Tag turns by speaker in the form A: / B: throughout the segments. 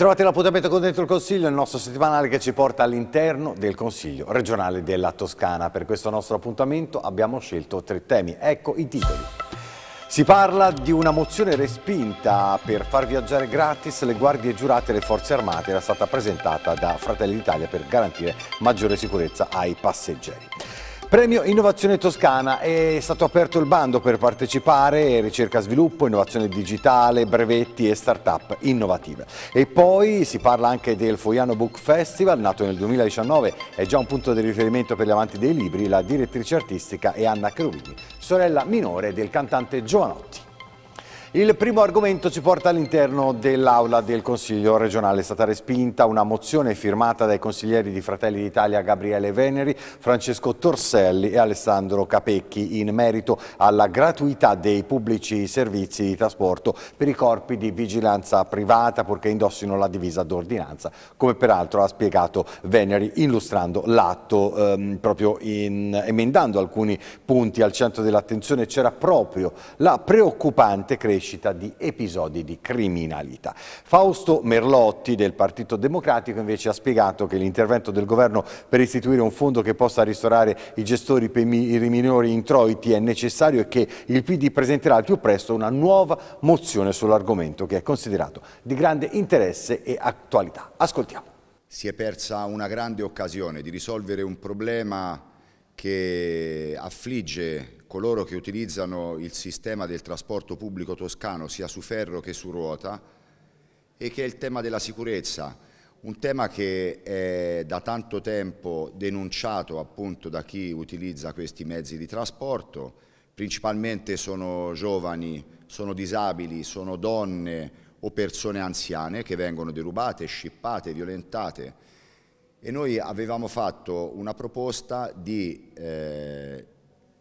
A: Bentrovati all'appuntamento con Dentro il Consiglio, il nostro settimanale che ci porta all'interno del Consiglio regionale della Toscana. Per questo nostro appuntamento abbiamo scelto tre temi. Ecco i titoli. Si parla di una mozione respinta per far viaggiare gratis le guardie giurate e le forze armate, era stata presentata da Fratelli d'Italia per garantire maggiore sicurezza ai passeggeri. Premio Innovazione Toscana, è stato aperto il bando per partecipare, ricerca sviluppo, innovazione digitale, brevetti e start-up innovative. E poi si parla anche del Foiano Book Festival, nato nel 2019, è già un punto di riferimento per gli amanti dei libri, la direttrice artistica è Anna Cherubini, sorella minore del cantante Giovanotti. Il primo argomento ci porta all'interno dell'aula del Consiglio regionale. È stata respinta una mozione firmata dai consiglieri di Fratelli d'Italia Gabriele Veneri, Francesco Torselli e Alessandro Capecchi in merito alla gratuità dei pubblici servizi di trasporto per i corpi di vigilanza privata purché indossino la divisa d'ordinanza, come peraltro ha spiegato Veneri illustrando l'atto ehm, proprio in, emendando alcuni punti al centro dell'attenzione c'era proprio la preoccupante crescita crescita di episodi di criminalità. Fausto Merlotti del Partito Democratico invece ha spiegato che l'intervento del governo per istituire un fondo che possa ristorare i gestori per i minori introiti è necessario e che il PD presenterà al più presto una nuova mozione sull'argomento che è considerato di grande interesse e attualità. Ascoltiamo. Si è persa una grande occasione di risolvere
B: un problema che affligge coloro che utilizzano il sistema del trasporto pubblico toscano sia su ferro che su ruota e che è il tema della sicurezza, un tema che è da tanto tempo denunciato appunto da chi utilizza questi mezzi di trasporto, principalmente sono giovani, sono disabili, sono donne o persone anziane che vengono derubate, scippate, violentate e noi avevamo fatto una proposta di eh,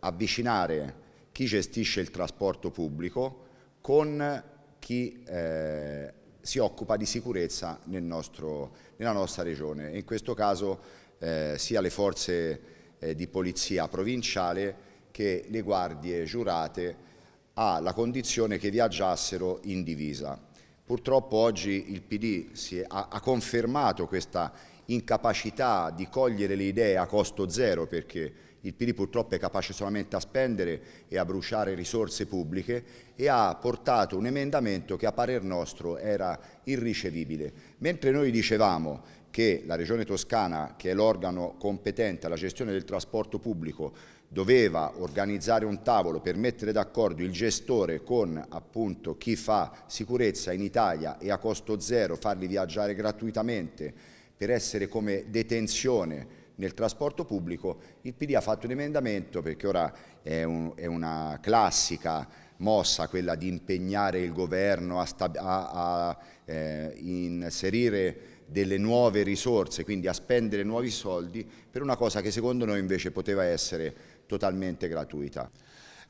B: avvicinare chi gestisce il trasporto pubblico con chi eh, si occupa di sicurezza nel nostro, nella nostra regione. In questo caso eh, sia le forze eh, di polizia provinciale che le guardie giurate alla condizione che viaggiassero in divisa. Purtroppo oggi il PD è, ha, ha confermato questa incapacità di cogliere le idee a costo zero perché il PD purtroppo è capace solamente a spendere e a bruciare risorse pubbliche e ha portato un emendamento che a parer nostro era irricevibile. Mentre noi dicevamo che la Regione Toscana, che è l'organo competente alla gestione del trasporto pubblico, doveva organizzare un tavolo per mettere d'accordo il gestore con appunto, chi fa sicurezza in Italia e a costo zero farli viaggiare gratuitamente per essere come detenzione nel trasporto pubblico, il PD ha fatto un emendamento perché ora è, un, è una classica mossa quella di impegnare il governo a, a, a eh, inserire delle nuove risorse, quindi a spendere nuovi soldi per una cosa che secondo noi invece poteva essere totalmente gratuita.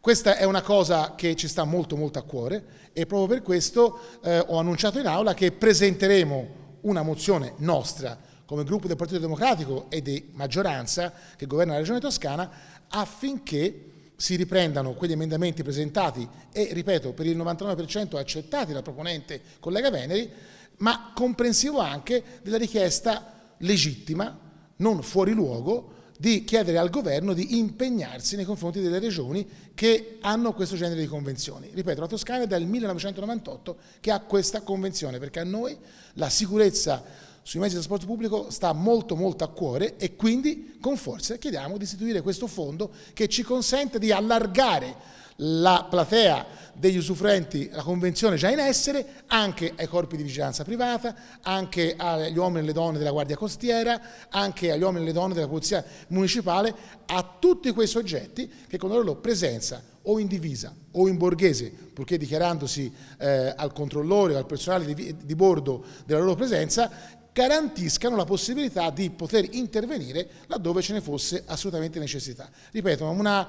C: Questa è una cosa che ci sta molto molto a cuore e proprio per questo eh, ho annunciato in aula che presenteremo una mozione nostra come gruppo del Partito Democratico e di maggioranza che governa la Regione Toscana affinché si riprendano quegli emendamenti presentati e, ripeto, per il 99% accettati dal proponente collega Veneri, ma comprensivo anche della richiesta legittima, non fuori luogo, di chiedere al governo di impegnarsi nei confronti delle regioni che hanno questo genere di convenzioni. Ripeto, la Toscana è dal 1998 che ha questa convenzione, perché a noi la sicurezza sui mezzi di trasporto pubblico sta molto molto a cuore e quindi con forza chiediamo di istituire questo fondo che ci consente di allargare la platea degli usufruenti, la convenzione già in essere, anche ai corpi di vigilanza privata, anche agli uomini e alle donne della Guardia Costiera, anche agli uomini e alle donne della Polizia Municipale, a tutti quei soggetti che con la loro presenza o in divisa o in borghese, purché dichiarandosi eh, al controllore o al personale di, di bordo della loro presenza, garantiscano la possibilità di poter intervenire laddove ce ne fosse assolutamente necessità. Ripeto, una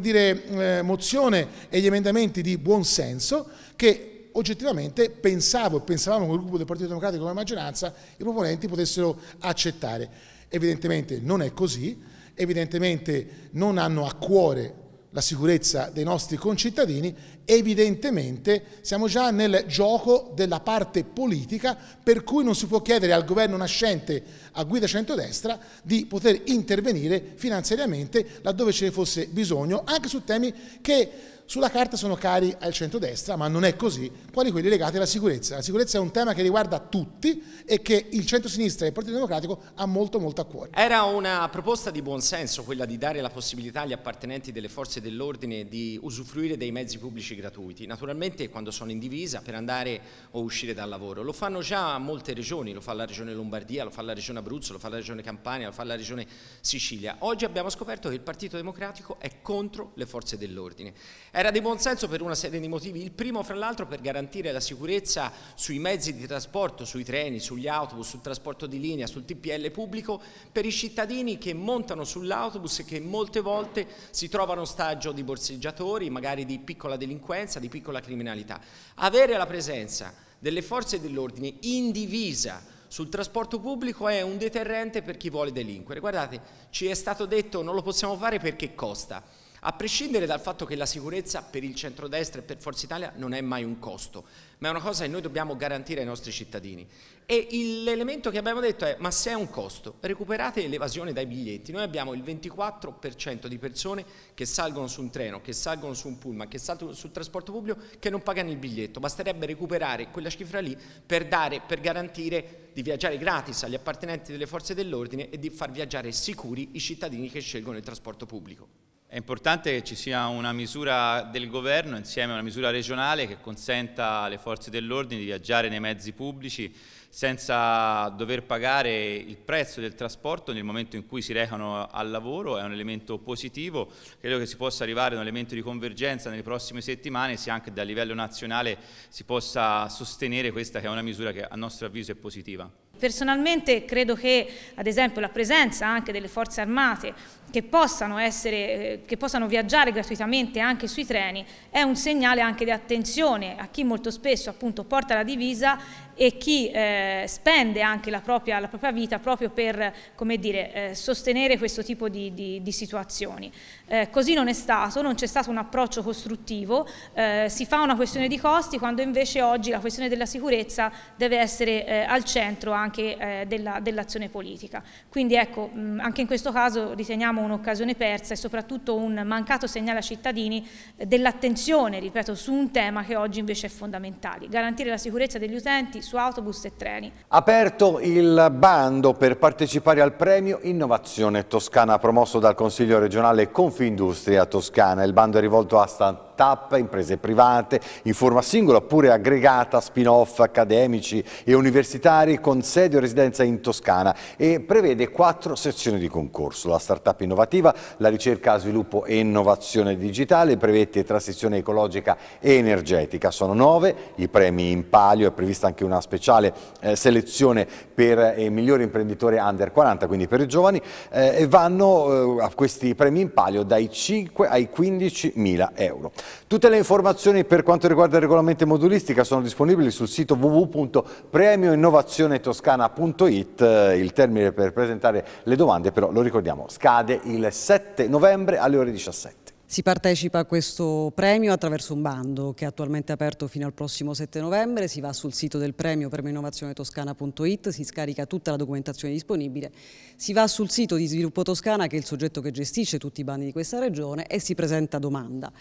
C: dire, eh, mozione e gli emendamenti di buon senso che oggettivamente pensavo e pensavamo con il gruppo del Partito Democratico come maggioranza i proponenti potessero accettare. Evidentemente non è così, evidentemente non hanno a cuore la sicurezza dei nostri concittadini, evidentemente siamo già nel gioco della parte politica per cui non si può chiedere al governo nascente a guida centrodestra di poter intervenire finanziariamente laddove ce ne fosse bisogno, anche su temi che sulla carta sono cari al centrodestra, ma non è così, quali quelli legati alla sicurezza. La sicurezza è un tema che riguarda tutti e che il centro-sinistra e il Partito Democratico ha molto molto a cuore.
D: Era una proposta di buonsenso quella di dare la possibilità agli appartenenti delle forze dell'ordine di usufruire dei mezzi pubblici gratuiti, naturalmente quando sono in divisa per andare o uscire dal lavoro. Lo fanno già molte regioni, lo fa la regione Lombardia, lo fa la regione Abruzzo, lo fa la regione Campania, lo fa la regione Sicilia. Oggi abbiamo scoperto che il Partito Democratico è contro le forze dell'ordine era di buon senso per una serie di motivi, il primo fra l'altro per garantire la sicurezza sui mezzi di trasporto, sui treni, sugli autobus, sul trasporto di linea, sul TPL pubblico, per i cittadini che montano sull'autobus e che molte volte si trovano ostaggio di borseggiatori, magari di piccola delinquenza, di piccola criminalità. Avere la presenza delle forze dell'ordine indivisa sul trasporto pubblico è un deterrente per chi vuole delinquere. Guardate, ci è stato detto non lo possiamo fare perché costa. A prescindere dal fatto che la sicurezza per il centrodestra e per Forza Italia non è mai un costo, ma è una cosa che noi dobbiamo garantire ai nostri cittadini. E l'elemento che abbiamo detto è, ma se è un costo, recuperate l'evasione dai biglietti. Noi abbiamo il 24% di persone che salgono su un treno, che salgono su un pullman, che salgono sul trasporto pubblico, che non pagano il biglietto. Basterebbe recuperare quella cifra lì per, dare, per garantire di viaggiare gratis agli appartenenti delle forze dell'ordine e di far viaggiare sicuri i cittadini che scelgono il trasporto pubblico. È importante che ci sia una misura del governo insieme a una misura regionale che consenta alle forze dell'ordine di viaggiare nei mezzi pubblici senza dover pagare il prezzo del trasporto nel momento in cui si recano al lavoro, è un elemento positivo, credo che si possa arrivare ad un elemento di convergenza nelle prossime settimane, se anche a livello nazionale si possa sostenere questa che è una misura che a nostro avviso è positiva.
E: Personalmente credo che ad esempio la presenza anche delle forze armate che possano, essere, eh, che possano, viaggiare gratuitamente anche sui treni è un segnale anche di attenzione a chi molto spesso appunto porta la divisa e chi eh, spende anche la propria, la propria, vita proprio per dire, eh, sostenere questo tipo di, di, di situazioni. Eh, così non è stato, non c'è stato un approccio costruttivo, eh, si fa una questione di costi quando invece oggi la questione della sicurezza deve essere eh, al centro anche eh, dell'azione dell politica. Quindi ecco, mh, anche in questo caso riteniamo un'occasione persa e soprattutto un mancato segnale ai cittadini dell'attenzione, ripeto, su un tema che oggi invece è fondamentale, garantire la sicurezza degli utenti su autobus e treni.
A: Aperto il bando per partecipare al premio Innovazione Toscana promosso dal Consiglio regionale Confindustria Toscana. Il bando è rivolto a Sant'Antonio start-up, imprese private, in forma singola oppure aggregata, spin-off, accademici e universitari con sede o residenza in Toscana e prevede quattro sezioni di concorso. La start-up innovativa, la ricerca, sviluppo e innovazione digitale, brevetti e transizione ecologica e energetica. Sono nove i premi in palio, è prevista anche una speciale eh, selezione per i eh, migliori imprenditori under 40, quindi per i giovani, eh, e vanno eh, a questi premi in palio dai 5 ai 15 mila euro. Tutte le informazioni per quanto riguarda il regolamento modulistica sono disponibili sul sito www.premioinnovazionetoscana.it. Eh, il termine per presentare le domande però, lo ricordiamo, scade il 7 novembre alle ore 17.
F: Si partecipa a questo premio attraverso un bando che è attualmente aperto fino al prossimo 7 novembre, si va sul sito del premio premioinnovazionetoscana.it, si scarica tutta la documentazione disponibile, si va sul sito di Sviluppo Toscana che è il soggetto che gestisce tutti i bandi di questa regione e si presenta domanda.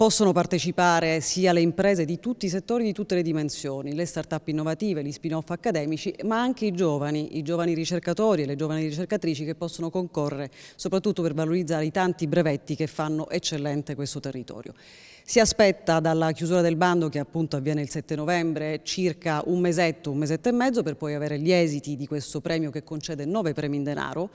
F: Possono partecipare sia le imprese di tutti i settori, di tutte le dimensioni, le start-up innovative, gli spin-off accademici, ma anche i giovani, i giovani ricercatori e le giovani ricercatrici che possono concorrere soprattutto per valorizzare i tanti brevetti che fanno eccellente questo territorio. Si aspetta dalla chiusura del bando che appunto avviene il 7 novembre circa un mesetto, un mesetto e mezzo per poi avere gli esiti di questo premio che concede nove premi in denaro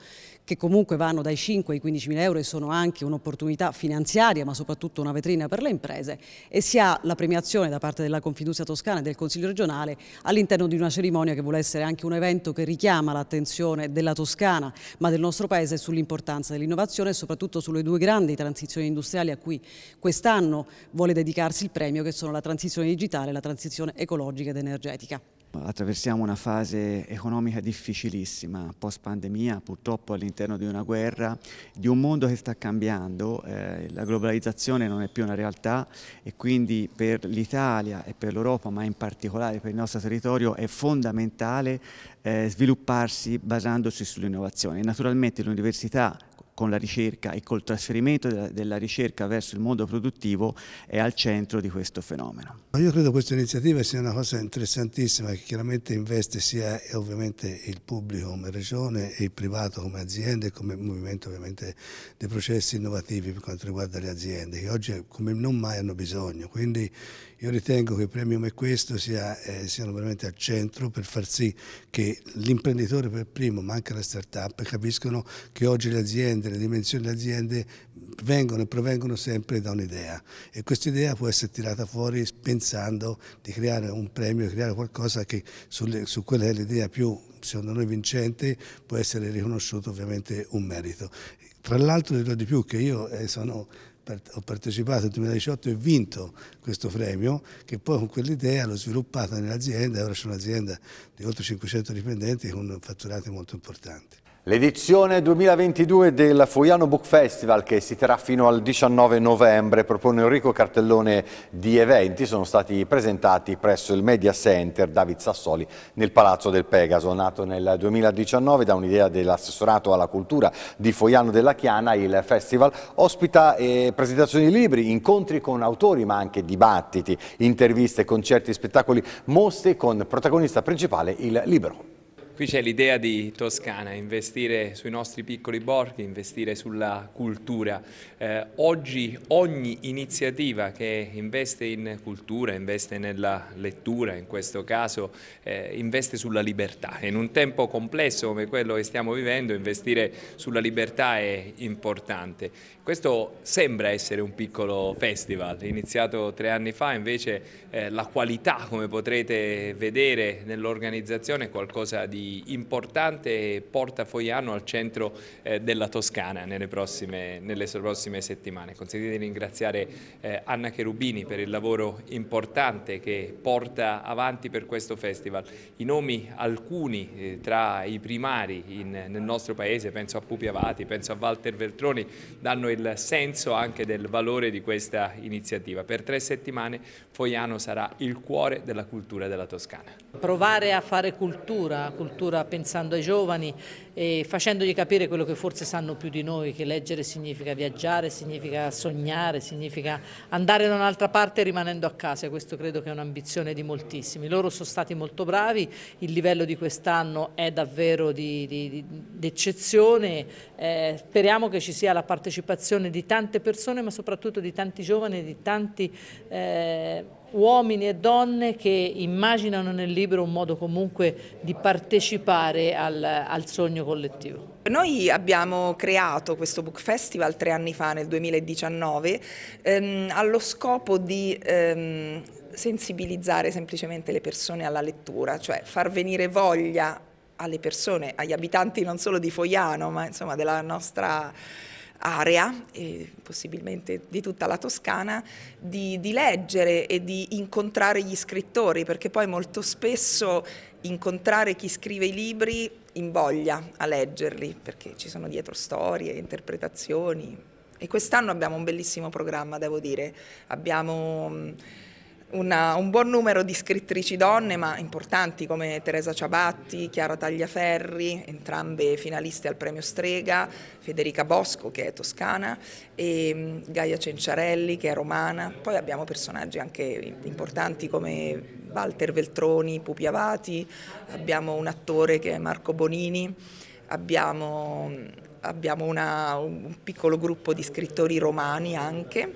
F: che comunque vanno dai 5 ai 15 mila euro e sono anche un'opportunità finanziaria ma soprattutto una vetrina per le imprese e si ha la premiazione da parte della Confiduzia Toscana e del Consiglio regionale all'interno di una cerimonia che vuole essere anche un evento che richiama l'attenzione della Toscana ma del nostro Paese sull'importanza dell'innovazione e soprattutto sulle due grandi transizioni industriali a cui quest'anno vuole dedicarsi il premio che sono la transizione digitale e la transizione ecologica ed energetica. Attraversiamo
D: una fase economica difficilissima, post pandemia, purtroppo all'interno di una guerra, di un mondo che sta cambiando, eh, la globalizzazione non è più una realtà e quindi per l'Italia e per l'Europa, ma in particolare per il nostro territorio, è fondamentale eh, svilupparsi basandosi sull'innovazione. Naturalmente l'università con la ricerca e col trasferimento della, ricerca verso il mondo produttivo è al centro di questo fenomeno.
G: Io credo questa iniziativa sia una cosa interessantissima che chiaramente investe sia eh, ovviamente il pubblico come regione e il privato come aziende e come movimento ovviamente dei processi innovativi per quanto riguarda le aziende che oggi come non mai hanno bisogno. Quindi io ritengo che premi come questo sia, eh, siano veramente al centro per far sì che l'imprenditore per primo, ma anche la start-up, capiscono che oggi le aziende, le dimensioni delle aziende vengono e provengono sempre da un'idea e questa idea può essere tirata fuori pensando di creare un premio, creare qualcosa che sulle, su quella è l'idea più secondo noi vincente può essere riconosciuto ovviamente un merito. Tra l'altro dirò di più che io eh, sono ho partecipato nel 2018 e vinto questo premio, che poi con quell'idea l'ho sviluppata nell'azienda, ora c'è un'azienda di oltre 500 dipendenti con fatturati molto importanti.
A: L'edizione 2022 del Foiano Book Festival che si terrà fino al 19 novembre propone un ricco cartellone di eventi, sono stati presentati presso il Media Center David Sassoli nel Palazzo del Pegaso. Nato nel 2019 da un'idea dell'assessorato alla cultura di Foiano della Chiana, il festival ospita eh, presentazioni di libri, incontri con autori ma anche dibattiti, interviste, concerti, spettacoli, mostre con protagonista principale il libro.
H: Qui c'è l'idea di Toscana, investire sui nostri piccoli borghi, investire sulla cultura. Eh, oggi ogni iniziativa che investe in cultura, investe nella lettura in questo caso, eh, investe sulla libertà. In un tempo complesso come quello che stiamo vivendo investire sulla libertà è importante. Questo sembra essere un piccolo festival, iniziato tre anni fa, invece eh, la qualità come potrete vedere nell'organizzazione è qualcosa di di importante portafogliano al centro eh, della Toscana nelle prossime, nelle prossime settimane. Consentite di ringraziare eh, Anna Cherubini per il lavoro importante che porta avanti per questo festival. I nomi alcuni eh, tra i primari in, nel nostro paese, penso a Pupi Avati, penso a Walter Veltroni, danno il senso anche del valore di questa iniziativa. Per tre settimane Fogliano sarà il cuore della cultura della Toscana.
F: Provare a fare cultura, cultura cultura pensando ai giovani facendogli capire quello che forse sanno più di noi, che leggere significa viaggiare, significa sognare, significa andare da un'altra parte rimanendo a casa, questo credo che è un'ambizione di moltissimi. Loro sono stati molto bravi, il livello di quest'anno è davvero d'eccezione, eh, speriamo che ci sia la partecipazione di tante persone ma soprattutto di tanti giovani, di tanti... Eh, uomini e donne che immaginano nel libro un modo comunque di partecipare al, al sogno collettivo. Noi abbiamo creato
E: questo Book Festival tre anni fa, nel 2019, ehm, allo scopo di ehm, sensibilizzare semplicemente le persone alla lettura, cioè far venire voglia alle persone, agli abitanti non solo di Foiano, ma insomma della nostra area e possibilmente di tutta la Toscana di, di leggere e di incontrare gli scrittori perché poi molto spesso incontrare chi scrive i libri invoglia a leggerli, perché ci sono dietro storie, interpretazioni. E quest'anno abbiamo un bellissimo programma, devo dire. Abbiamo mm, una, un buon numero di scrittrici donne, ma importanti come Teresa Ciabatti, Chiara Tagliaferri, entrambe finaliste al premio Strega, Federica Bosco che è toscana e mm, Gaia Cenciarelli che è romana. Poi abbiamo personaggi anche importanti come Walter Veltroni, Pupi Avati, abbiamo un attore che è Marco Bonini, abbiamo, mm, abbiamo una, un piccolo gruppo di scrittori romani anche.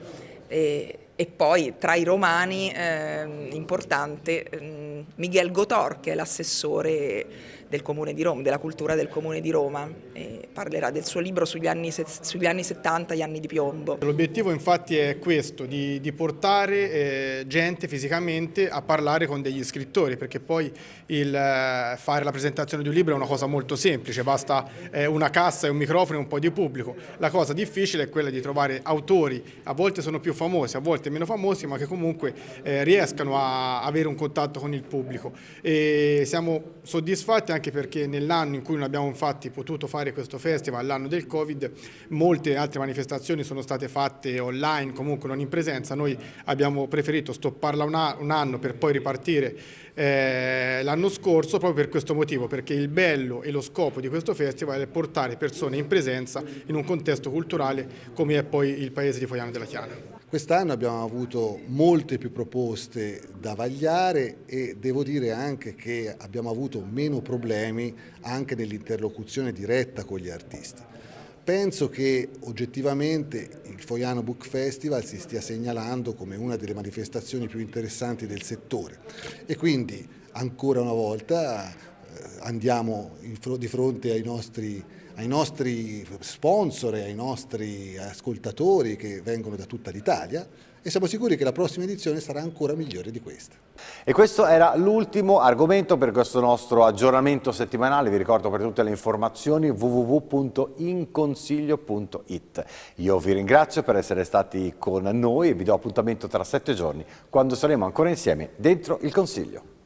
E: E, e poi tra i romani eh, importante eh, Miguel Gotor che è l'assessore del comune di Roma, della cultura del comune di Roma e parlerà del suo libro sugli anni, sugli anni 70, gli anni di piombo.
A: L'obiettivo infatti è questo, di, di portare eh, gente fisicamente a parlare con degli scrittori perché poi il, eh, fare la presentazione di un libro è una cosa molto semplice, basta eh, una cassa e un microfono e un po' di pubblico. La cosa difficile è quella di trovare autori, a volte sono più famosi, a volte meno famosi, ma che comunque eh, riescano a avere un contatto con il pubblico. E siamo soddisfatti anche anche perché nell'anno in cui non abbiamo infatti potuto fare questo festival, l'anno del Covid, molte altre manifestazioni sono state fatte online, comunque non in presenza, noi abbiamo preferito stopparla un anno per poi ripartire eh, l'anno scorso proprio per questo motivo, perché il bello e lo scopo di questo festival è portare persone in presenza in un
C: contesto culturale come è poi il paese di Foiano della Chiana. Quest'anno abbiamo avuto molte più proposte da vagliare e devo dire anche che abbiamo avuto meno problemi anche nell'interlocuzione diretta con gli artisti. Penso che oggettivamente il Foiano Book Festival si stia segnalando come una delle manifestazioni più interessanti del settore e quindi ancora una volta eh, andiamo di fronte ai nostri ai nostri sponsor e ai nostri ascoltatori che vengono da tutta l'Italia e siamo sicuri che la prossima edizione sarà ancora migliore di questa.
A: E questo era l'ultimo argomento per questo nostro aggiornamento settimanale. Vi ricordo per tutte le informazioni www.inconsiglio.it. Io vi ringrazio per essere stati con noi e vi do appuntamento tra sette giorni quando saremo ancora insieme dentro il Consiglio.